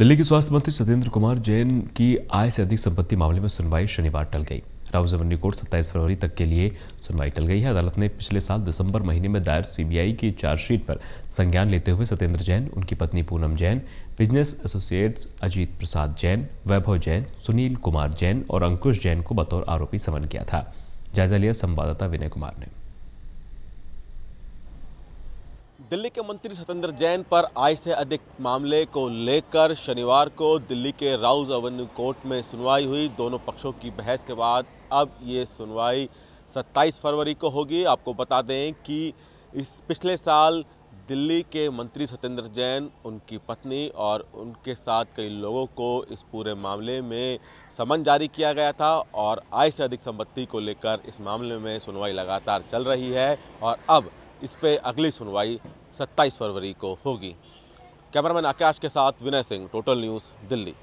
दिल्ली के स्वास्थ्य मंत्री सत्येंद्र कुमार जैन की आय से अधिक संपत्ति मामले में सुनवाई शनिवार टल गई राउज रेवेन्यू कोर्ट सत्ताईस फरवरी तक के लिए सुनवाई टल गई है अदालत ने पिछले साल दिसंबर महीने में दायर सीबीआई की चार्जशीट पर संज्ञान लेते हुए सत्येंद्र जैन उनकी पत्नी पूनम जैन बिजनेस एसोसिएट्स अजीत प्रसाद जैन वैभव जैन सुनील कुमार जैन और अंकुश जैन को बतौर आरोपी समन किया था जायजा लिया संवाददाता विनय कुमार ने दिल्ली के मंत्री सत्येंद्र जैन पर आय से अधिक मामले को लेकर शनिवार को दिल्ली के राउज एवेन्यू कोर्ट में सुनवाई हुई दोनों पक्षों की बहस के बाद अब ये सुनवाई 27 फरवरी को होगी आपको बता दें कि इस पिछले साल दिल्ली के मंत्री सत्येंद्र जैन उनकी पत्नी और उनके साथ कई लोगों को इस पूरे मामले में समन जारी किया गया था और आय से अधिक संपत्ति को लेकर इस मामले में सुनवाई लगातार चल रही है और अब इस पर अगली सुनवाई 27 फरवरी को होगी कैमरामैन आकाश के साथ विनय सिंह टोटल न्यूज़ दिल्ली